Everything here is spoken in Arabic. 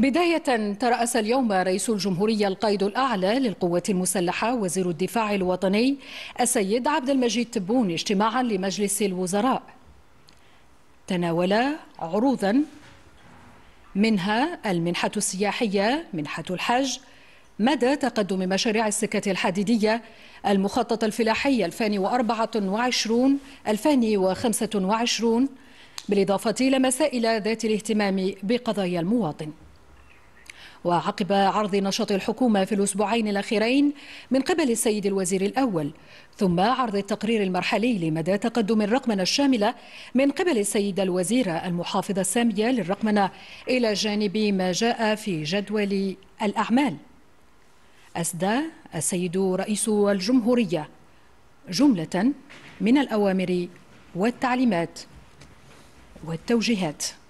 بداية ترأس اليوم رئيس الجمهورية القائد الأعلى للقوات المسلحة وزير الدفاع الوطني السيد عبد المجيد تبون اجتماعا لمجلس الوزراء تناول عروضا منها المنحة السياحية منحة الحج مدى تقدم مشاريع السكة الحديدية المخطط الفلاحي 2024 2025 بالإضافة إلى مسائل ذات الاهتمام بقضايا المواطن وعقب عرض نشاط الحكومة في الأسبوعين الأخيرين من قبل السيد الوزير الأول ثم عرض التقرير المرحلي لمدى تقدم الرقمنة الشاملة من قبل السيدة الوزيرة المحافظة السامية للرقمنة إلى جانب ما جاء في جدول الأعمال أسدى السيد رئيس الجمهورية جملة من الأوامر والتعليمات والتوجيهات